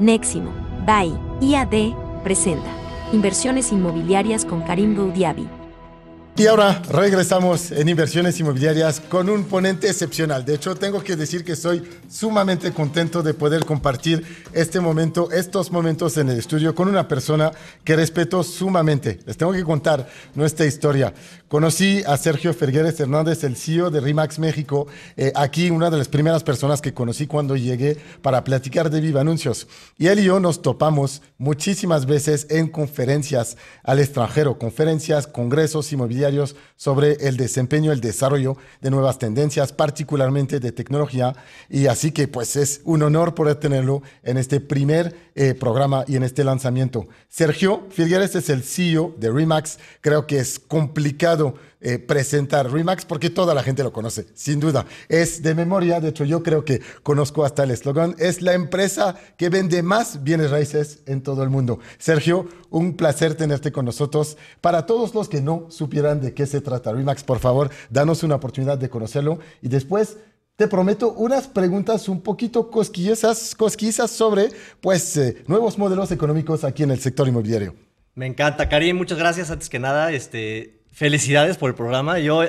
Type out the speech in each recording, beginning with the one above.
Neximo, BAI, IAD, presenta Inversiones inmobiliarias con Karim Boudiabi. Y ahora regresamos en inversiones inmobiliarias con un ponente excepcional. De hecho, tengo que decir que soy sumamente contento de poder compartir este momento, estos momentos en el estudio con una persona que respeto sumamente. Les tengo que contar nuestra historia. Conocí a Sergio Fergueres Hernández, el CEO de RIMAX México, eh, aquí una de las primeras personas que conocí cuando llegué para platicar de Viva Anuncios. Y él y yo nos topamos muchísimas veces en conferencias al extranjero, conferencias, congresos inmobiliarios diarios sobre el desempeño, el desarrollo de nuevas tendencias, particularmente de tecnología. Y así que pues es un honor poder tenerlo en este primer eh, programa y en este lanzamiento. Sergio Figueres es el CEO de Remax. Creo que es complicado eh, presentar Remax porque toda la gente lo conoce, sin duda. Es de memoria, de hecho yo creo que conozco hasta el eslogan, es la empresa que vende más bienes raíces en todo el mundo. Sergio, un placer tenerte con nosotros. Para todos los que no supieran de qué se trata Remax, por favor, danos una oportunidad de conocerlo y después... Te prometo unas preguntas un poquito cosquillosas, sobre pues, eh, nuevos modelos económicos aquí en el sector inmobiliario. Me encanta, Karim. Muchas gracias. Antes que nada, este, felicidades por el programa. Yo,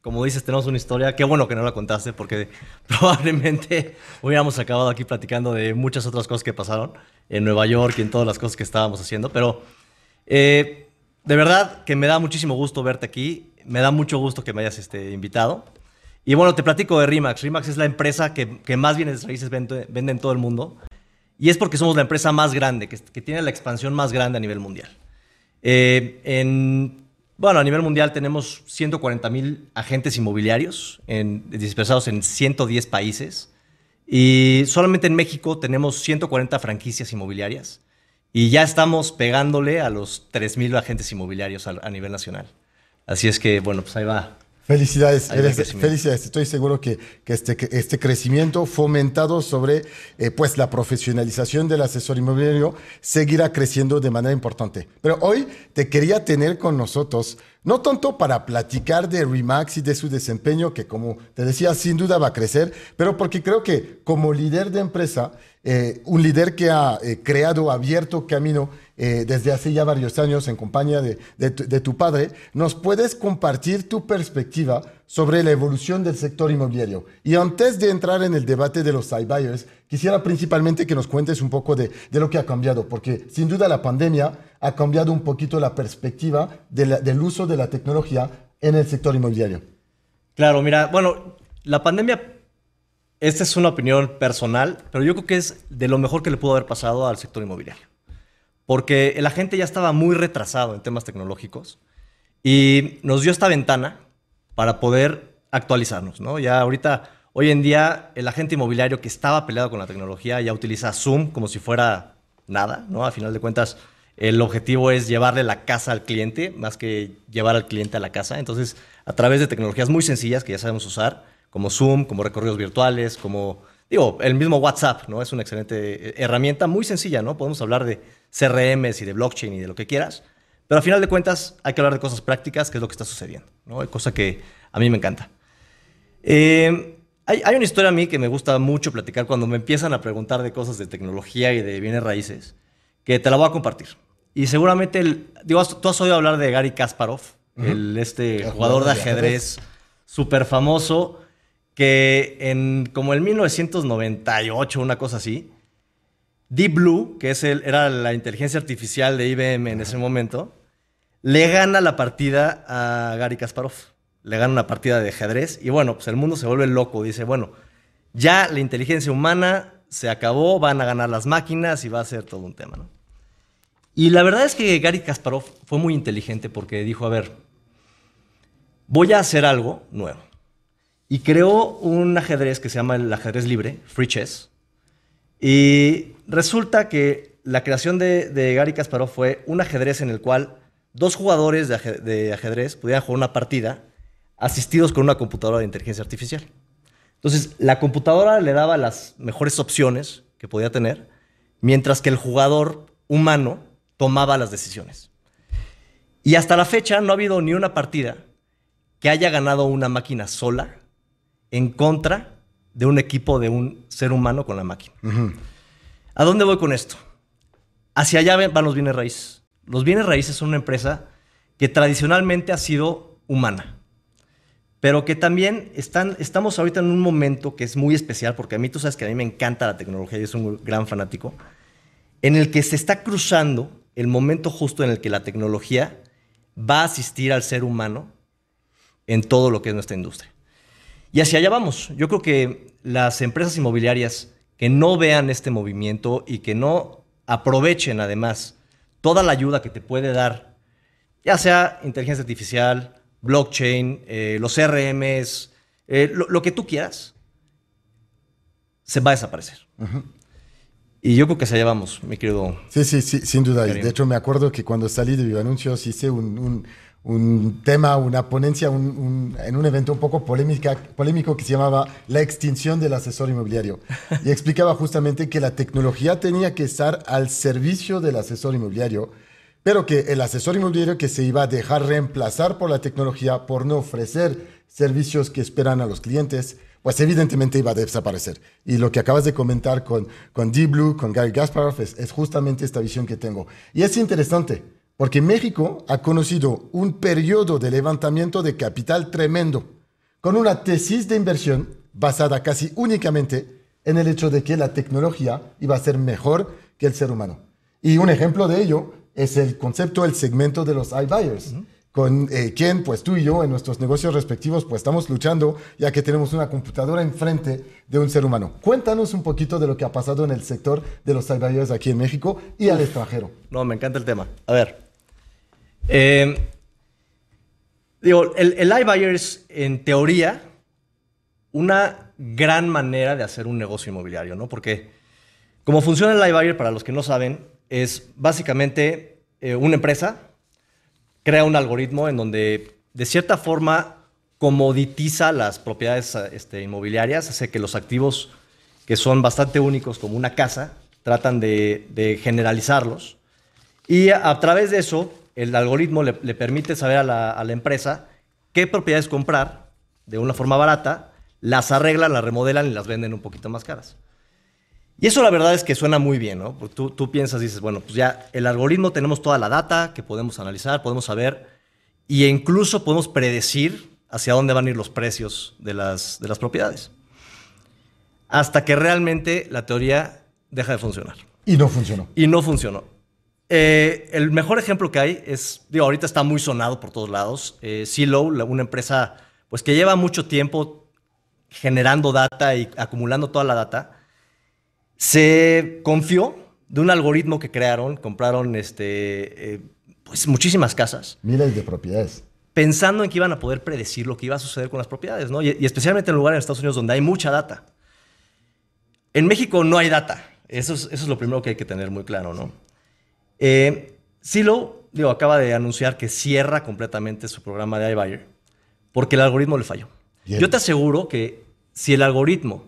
como dices, tenemos una historia. Qué bueno que no la contaste porque probablemente hubiéramos acabado aquí platicando de muchas otras cosas que pasaron en Nueva York y en todas las cosas que estábamos haciendo. Pero eh, de verdad que me da muchísimo gusto verte aquí. Me da mucho gusto que me hayas este, invitado. Y bueno, te platico de Rimax. Rimax es la empresa que, más bienes raíces vende, en todo el mundo. Y es porque somos la empresa más grande, que, tiene la expansión más grande a nivel mundial. Eh, en bueno, a nivel mundial tenemos 140 mil agentes inmobiliarios en, dispersados en 110 países y solamente en México tenemos 140 franquicias inmobiliarias y ya estamos pegándole a los 3 mil agentes inmobiliarios a nivel nacional. Así es que, bueno, pues ahí va Felicidades, felicidades. Estoy seguro este, que, este, crecimiento fomentado sobre eh, pues la profesionalización del asesor inmobiliario seguirá creciendo de manera importante. Pero hoy te quería tener con nosotros, no tanto para platicar de Remax y de su desempeño, que como te decía, sin duda va a crecer, pero porque creo que como líder de empresa, eh, un líder que ha eh, creado abierto camino eh, desde hace ya varios años en compañía de, tu, padre, ¿nos puedes compartir tu perspectiva sobre la evolución del sector inmobiliario? Y antes de entrar en el debate de los side buyers, quisiera principalmente que nos cuentes un poco de, lo que ha cambiado, porque sin duda la pandemia ha cambiado un poquito la perspectiva del uso de la tecnología en el sector inmobiliario. Claro, mira, bueno, la pandemia esta es una opinión personal, pero yo creo que es de lo mejor que le pudo haber pasado al sector inmobiliario porque el agente ya estaba muy retrasado en temas tecnológicos y nos dio esta ventana para poder actualizarnos, ¿no? Ya ahorita, hoy en día, el agente inmobiliario que estaba peleado con la tecnología ya utiliza Zoom como si fuera nada, ¿no? A final de cuentas, el objetivo es llevarle la casa al cliente más que llevar al cliente a la casa. Entonces, a través de tecnologías muy sencillas que ya sabemos usar, como Zoom, como recorridos virtuales, como, digo, el mismo WhatsApp, ¿no? Es una excelente eh, herramienta muy sencilla, ¿no? Podemos hablar de CRMs y de blockchain y de lo que quieras. Pero al final de cuentas hay que hablar de cosas prácticas, que es lo que está sucediendo. ¿no? Cosa que a mí me encanta. Eh, hay, una historia a mí que me gusta mucho platicar cuando me empiezan a preguntar de cosas de tecnología y de bienes raíces, que te la voy a compartir. Y seguramente, digo, tú has oído hablar de Gary Kasparov, el, este jugador, jugador de ajedrez súper famoso, que en como el 1998, una cosa así, Deep Blue, que es el, era la inteligencia artificial de IBM en ese momento, le gana la partida a Gary Kasparov. Le gana una partida de ajedrez y bueno, pues el mundo se vuelve loco. Dice, bueno, ya la inteligencia humana se acabó, van a ganar las máquinas y va a ser todo un tema, ¿no? Y la verdad es que Gary Kasparov fue muy inteligente porque dijo, a ver, voy a hacer algo nuevo. Y creó un ajedrez que se llama el ajedrez libre, Free Chess. Y Resulta que la creación de, Gary Kasparov fue un ajedrez en el cual dos jugadores de ajedrez, pudieran jugar una partida asistidos con una computadora de inteligencia artificial. Entonces, la computadora le daba las mejores opciones que podía tener, mientras que el jugador humano tomaba las decisiones. Y hasta la fecha no ha habido ni una partida que haya ganado una máquina sola en contra de un equipo de un ser humano con la máquina. ¿A dónde voy con esto? Hacia allá van los bienes raíces. Los bienes raíces son una empresa que tradicionalmente ha sido humana, pero que también están, estamos ahorita en un momento que es muy especial, porque a mí tú sabes que a mí me encanta la tecnología y es un gran fanático, en el que se está cruzando el momento justo en el que la tecnología va a asistir al ser humano en todo lo que es nuestra industria. Y hacia allá vamos. Yo creo que las empresas inmobiliarias que no vean este movimiento y que no aprovechen además toda la ayuda que te puede dar, ya sea inteligencia artificial, blockchain, eh, los CRMs, eh, lo, que tú quieras, se va a desaparecer. Y yo creo que se llevamos, mi querido. Sí, sí, sí, sin duda. De hecho, me acuerdo que cuando salí de Viva Anuncios hice un un tema, una ponencia en un evento un poco polémica, polémico que se llamaba La extinción del asesor inmobiliario. Y explicaba justamente que la tecnología tenía que estar al servicio del asesor inmobiliario, pero que el asesor inmobiliario que se iba a dejar reemplazar por la tecnología por no ofrecer servicios que esperan a los clientes, pues evidentemente iba a desaparecer. Y lo que acabas de comentar con, con D-Blue, con Gary Gasparov, es justamente esta visión que tengo. Y es interesante porque México ha conocido un periodo de levantamiento de capital tremendo, con una tesis de inversión basada casi únicamente en el hecho de que la tecnología iba a ser mejor que el ser humano. Y un ejemplo de ello es el concepto, del segmento de los iBuyers, buyers, con quien eh, pues tú y yo en nuestros negocios respectivos pues estamos luchando ya que tenemos una computadora enfrente de un ser humano. Cuéntanos un poquito de lo que ha pasado en el sector de los iBuyers aquí en México y al extranjero. No, me encanta el tema. A ver, eh, digo, el, el iBuyer es, en teoría, una gran manera de hacer un negocio inmobiliario, ¿no? Porque como funciona el iBuyer, para los que no saben, es básicamente eh, una empresa crea un algoritmo en donde, de cierta forma, comoditiza las propiedades este, inmobiliarias, hace que los activos que son bastante únicos, como una casa, tratan de, generalizarlos. Y a través de eso, el algoritmo le, permite saber a la, empresa qué propiedades comprar de una forma barata, las arreglan, las remodelan y las venden un poquito más caras. Y eso la verdad es que suena muy bien, ¿no? Porque tú, tú piensas, dices, bueno, pues ya el algoritmo tenemos toda la data que podemos analizar, podemos saber y incluso podemos predecir hacia dónde van a ir los precios de las, de las propiedades. Hasta que realmente la teoría deja de funcionar. Y no funcionó. Y no funcionó. Eh, el mejor ejemplo que hay es, digo, ahorita está muy sonado por todos lados. Eh, una empresa pues que lleva mucho tiempo generando data y acumulando toda la data, se confió de un algoritmo que crearon, compraron este, eh, pues muchísimas casas. Miles de propiedades. Pensando en que iban a poder predecir lo que iba a suceder con las propiedades, ¿no? Y, especialmente en lugares en Estados Unidos donde hay mucha data. En México no hay data. Eso es, eso es lo primero que hay que tener muy claro, ¿no? Eh, Silo, digo, acaba de anunciar que cierra completamente su programa de iBuyer porque el algoritmo le falló. Yo te aseguro que si el algoritmo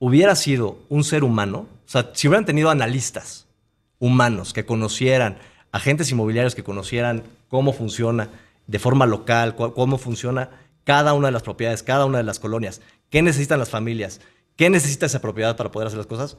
hubiera sido un ser humano, o sea, si hubieran tenido analistas humanos que conocieran, agentes inmobiliarios que conocieran cómo funciona de forma local, cómo funciona cada una de las propiedades, cada una de las colonias, qué necesitan las familias, qué necesita esa propiedad para poder hacer las cosas,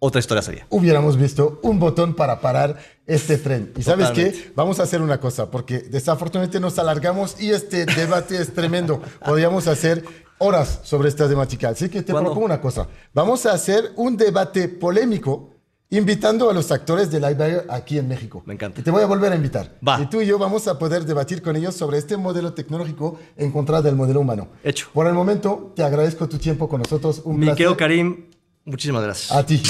otra historia sería. Hubiéramos visto un botón para parar este tren. Y sabes qué, vamos a hacer una cosa, porque desafortunadamente nos alargamos y este debate es tremendo. Podríamos hacer horas sobre esta temática. Así que te propongo una cosa. Vamos a hacer un debate polémico invitando a los actores de live aquí en México. Me encanta. Y te voy a volver a invitar. Y tú y yo vamos a poder debatir con ellos sobre este modelo tecnológico en contra del modelo humano. Hecho. Por el momento, te agradezco tu tiempo con nosotros. Un Mi Karim, Muchísimas gracias. A ti.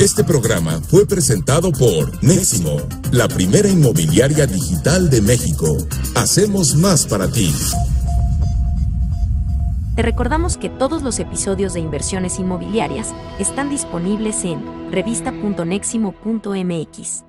Este programa fue presentado por Neximo, la primera inmobiliaria digital de México. Hacemos más para ti. Te recordamos que todos los episodios de inversiones inmobiliarias están disponibles en revista.neximo.mx.